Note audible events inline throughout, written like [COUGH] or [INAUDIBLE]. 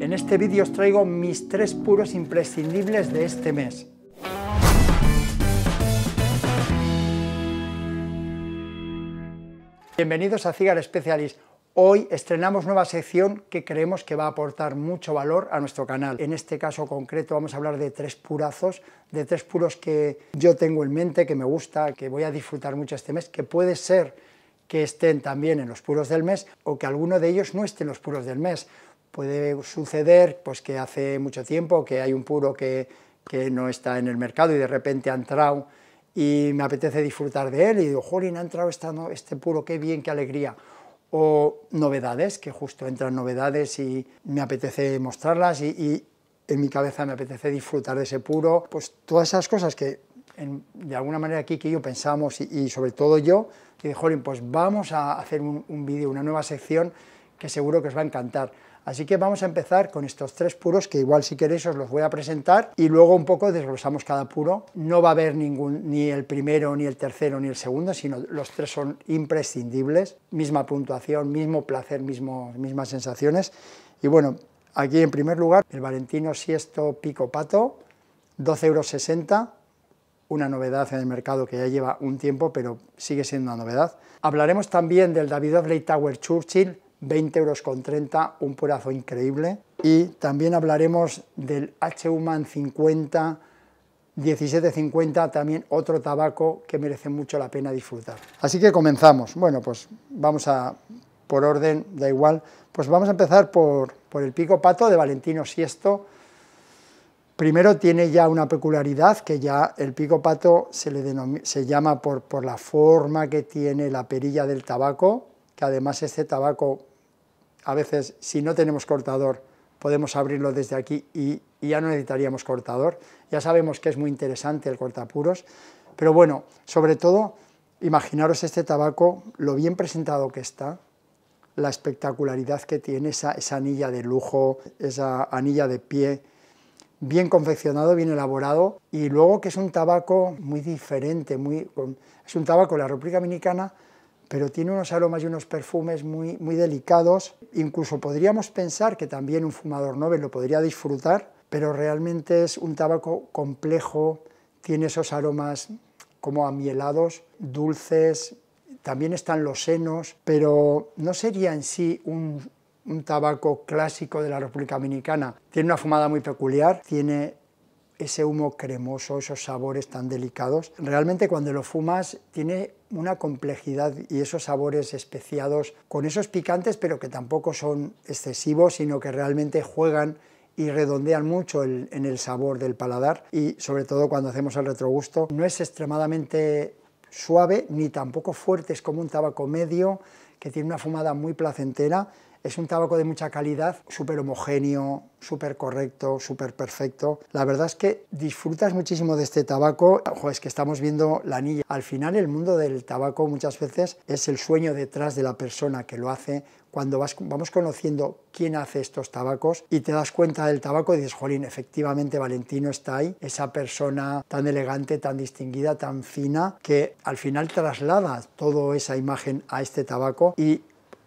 En este vídeo os traigo mis tres puros imprescindibles de este mes. Bienvenidos a Cigar Specialist. Hoy estrenamos nueva sección que creemos que va a aportar mucho valor a nuestro canal. En este caso concreto vamos a hablar de tres purazos, de tres puros que yo tengo en mente, que me gusta, que voy a disfrutar mucho este mes, que puede ser que estén también en los puros del mes o que alguno de ellos no esté en los puros del mes. Puede suceder pues, que hace mucho tiempo que hay un puro que, no está en el mercado y de repente ha entrado y me apetece disfrutar de él y digo, jolín, ha entrado este puro, qué bien, qué alegría. O novedades, que justo entran novedades y me apetece mostrarlas y, en mi cabeza me apetece disfrutar de ese puro. Pues todas esas cosas que de alguna manera aquí que yo pensamos y, sobre todo yo, y digo, jolín, pues vamos a hacer un, un vídeo, una nueva sección que seguro que os va a encantar. Así que vamos a empezar con estos tres puros que igual si queréis os los voy a presentar y luego un poco desglosamos cada puro. No va a haber ningún, ni el primero, ni el tercero, ni el segundo, sino los tres son imprescindibles. Misma puntuación, mismo placer, mismo, mismas sensaciones. Y bueno, aquí en primer lugar el Valentino Siesto Pico Pato, 12,60 euros una novedad en el mercado que ya lleva un tiempo, pero sigue siendo una novedad. Hablaremos también del Davidoff Tower Churchill, 20 euros con 30, un purazo increíble. Y también hablaremos del H-Human 50, 1750, también otro tabaco que merece mucho la pena disfrutar. Así que comenzamos. Bueno, pues vamos a, por orden, da igual, pues vamos a empezar por, el Pico Pato de Valentino Siesto. Primero tiene ya una peculiaridad, que ya el Pico Pato se, le se llama por, por la forma que tiene la perilla del tabaco, que además este tabaco a veces si no tenemos cortador podemos abrirlo desde aquí y, ya no necesitaríamos cortador. Ya sabemos que es muy interesante el cortapuros, pero bueno, sobre todo imaginaros este tabaco, lo bien presentado que está, la espectacularidad que tiene esa, anilla de lujo, esa anilla de pie, bien confeccionado, bien elaborado, y luego que es un tabaco muy diferente, muy, es un tabaco, la República Dominicana pero tiene unos aromas y unos perfumes muy, muy delicados. Incluso podríamos pensar que también un fumador Nobel lo podría disfrutar, pero realmente es un tabaco complejo, tiene esos aromas como amielados, dulces, también están los senos, pero no sería en sí un, un tabaco clásico de la República Dominicana. Tiene una fumada muy peculiar, tiene ese humo cremoso, esos sabores tan delicados. Realmente cuando lo fumas tiene una complejidad y esos sabores especiados con esos picantes, pero que tampoco son excesivos, sino que realmente juegan y redondean mucho en el sabor del paladar y sobre todo cuando hacemos el retrogusto no es extremadamente suave ni tampoco fuerte, es como un tabaco medio que tiene una fumada muy placentera es un tabaco de mucha calidad, súper homogéneo, súper correcto, súper perfecto. La verdad es que disfrutas muchísimo de este tabaco. es que estamos viendo la anilla. Al final el mundo del tabaco muchas veces es el sueño detrás de la persona que lo hace. Cuando vas, vamos conociendo quién hace estos tabacos y te das cuenta del tabaco y dices, jolín, efectivamente Valentino está ahí, esa persona tan elegante, tan distinguida, tan fina, que al final traslada toda esa imagen a este tabaco y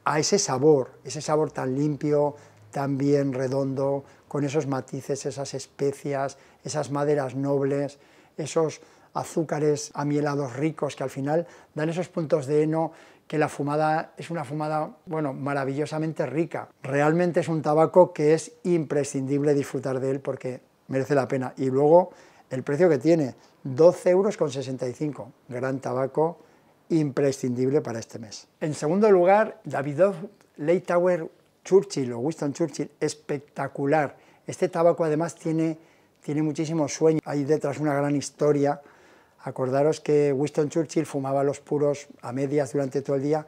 a ese sabor, ese sabor tan limpio, tan bien redondo, con esos matices, esas especias, esas maderas nobles, esos azúcares amielados ricos que al final dan esos puntos de heno que la fumada es una fumada, bueno, maravillosamente rica. Realmente es un tabaco que es imprescindible disfrutar de él porque merece la pena. Y luego el precio que tiene, 12,65 euros, gran tabaco, imprescindible para este mes. En segundo lugar, Davidoff, Tower Churchill o Winston Churchill, espectacular. Este tabaco además tiene, tiene muchísimo sueño, hay detrás una gran historia. Acordaros que Winston Churchill fumaba los puros a medias durante todo el día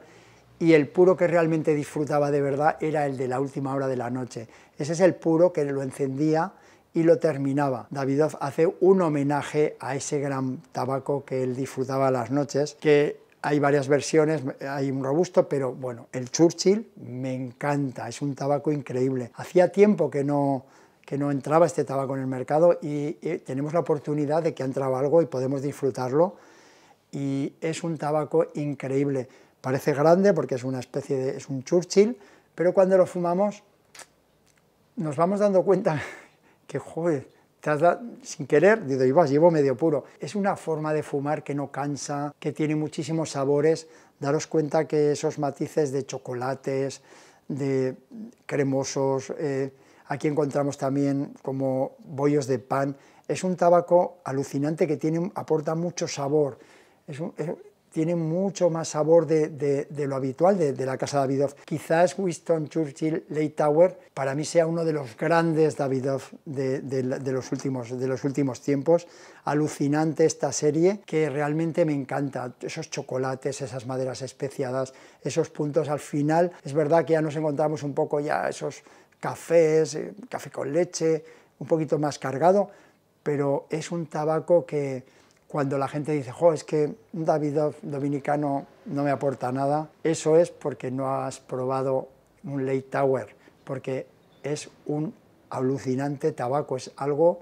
y el puro que realmente disfrutaba de verdad era el de la última hora de la noche. Ese es el puro que lo encendía y lo terminaba. Davidoff hace un homenaje a ese gran tabaco que él disfrutaba las noches, que hay varias versiones, hay un robusto, pero bueno, el Churchill me encanta, es un tabaco increíble. Hacía tiempo que no, que no entraba este tabaco en el mercado y, eh, tenemos la oportunidad de que ha entrado algo y podemos disfrutarlo. Y es un tabaco increíble. Parece grande porque es una especie de, es un Churchill, pero cuando lo fumamos nos vamos dando cuenta [LAUGHS] que, joder, sin querer, digo, y llevo medio puro. Es una forma de fumar que no cansa, que tiene muchísimos sabores. Daros cuenta que esos matices de chocolates, de cremosos, eh, aquí encontramos también como bollos de pan. Es un tabaco alucinante que tiene, aporta mucho sabor. Es un, tiene mucho más sabor de, lo habitual de, la casa Davidoff. Quizás Winston Churchill Tower para mí sea uno de los grandes Davidoff de, los, últimos, de los últimos tiempos. Alucinante esta serie que realmente me encanta. Esos chocolates, esas maderas especiadas, esos puntos al final. Es verdad que ya nos encontramos un poco ya esos cafés, eh, café con leche, un poquito más cargado, pero es un tabaco que cuando la gente dice, jo, es que un David dominicano no me aporta nada, eso es porque no has probado un Late Tower, porque es un alucinante tabaco, es algo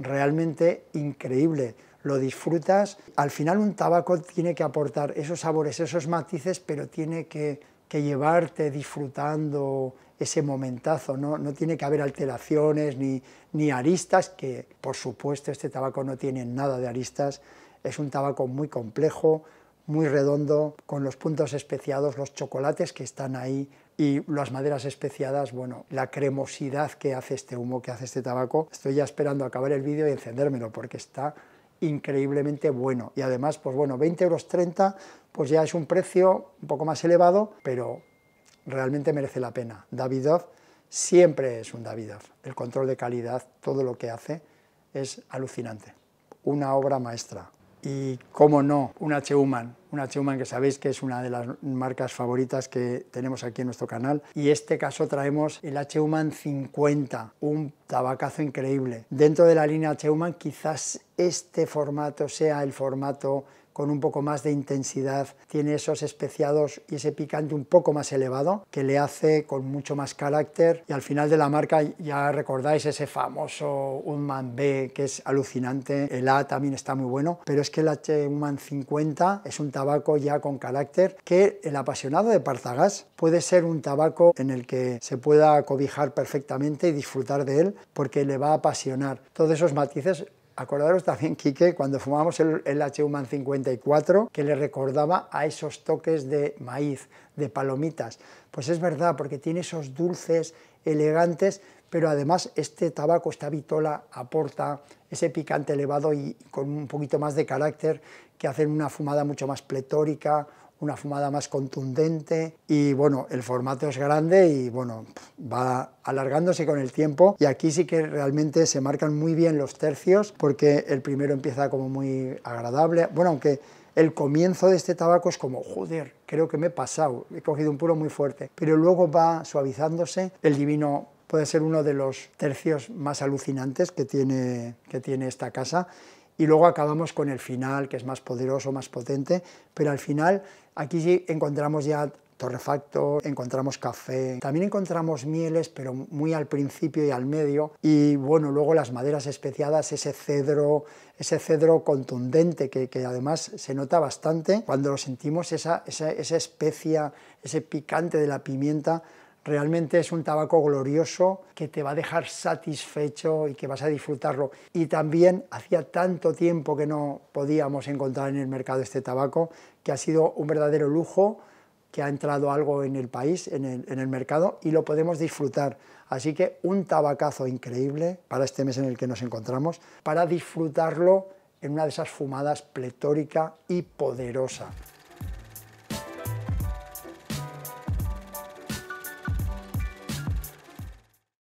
realmente increíble. Lo disfrutas. Al final un tabaco tiene que aportar esos sabores, esos matices, pero tiene que que llevarte disfrutando ese momentazo, ¿no? tiene que haber alteraciones ni, aristas, que por supuesto este tabaco no tiene nada de aristas, es un tabaco muy complejo, muy redondo, con los puntos especiados, los chocolates que están ahí y las maderas especiadas, bueno, la cremosidad que hace este humo, que hace este tabaco. Estoy ya esperando acabar el vídeo y encendérmelo porque está increíblemente bueno. Y además, pues bueno, 20 euros 30, pues ya es un precio un poco más elevado, pero realmente merece la pena. Davidoff siempre es un Davidoff. El control de calidad, todo lo que hace, es alucinante. Una obra maestra y, cómo no, una Cheuman, una Cheuman que sabéis que es una de las marcas favoritas que tenemos aquí en nuestro canal. Y este caso traemos el Human 50, un tabacazo increíble. Dentro de la línea Human quizás este formato sea el formato con un poco más de intensidad, tiene esos especiados y ese picante un poco más elevado que le hace con mucho más carácter y al final de la marca ya recordáis ese famoso Unman B que es alucinante, el A también está muy bueno, pero es que el H Unman 50 es un tabaco ya con carácter que el apasionado de Partagas puede ser un tabaco en el que se pueda cobijar perfectamente y disfrutar de él porque le va a apasionar. Todos esos matices Acordaros también, Quique, cuando fumamos el, H-Human 54, que le recordaba a esos toques de maíz, de palomitas. Pues es verdad, porque tiene esos dulces elegantes, pero además este tabaco, esta vitola, aporta ese picante elevado y con un poquito más de carácter que hacen una fumada mucho más pletórica, una fumada más contundente y bueno, el formato es grande y bueno, va alargándose con el tiempo y aquí sí que realmente se marcan muy bien los tercios porque el primero empieza como muy agradable, bueno, aunque el comienzo de este tabaco es como, joder, creo que me he pasado, he cogido un puro muy fuerte, pero luego va suavizándose, el divino puede ser uno de los tercios más alucinantes que tiene, que tiene esta casa y luego acabamos con el final, que es más poderoso, más potente, pero al final aquí sí encontramos ya torrefacto, encontramos café, también encontramos mieles, pero muy al principio y al medio, y bueno, luego las maderas especiadas, ese cedro, ese cedro contundente que, además se nota bastante, cuando lo sentimos, esa, esa especia, ese picante de la pimienta, Realmente es un tabaco glorioso que te va a dejar satisfecho y que vas a disfrutarlo. Y también hacía tanto tiempo que no podíamos encontrar en el mercado este tabaco que ha sido un verdadero lujo que ha entrado algo en el país, en el, mercado, y lo podemos disfrutar. Así que un tabacazo increíble para este mes en el que nos encontramos, para disfrutarlo en una de esas fumadas pletórica y poderosa.